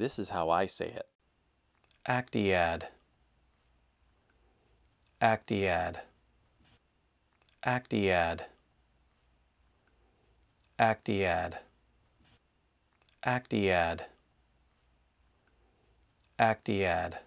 This is how I say it. Actiad. Actiad. Actiad. Actiad. Actiad. Actiad.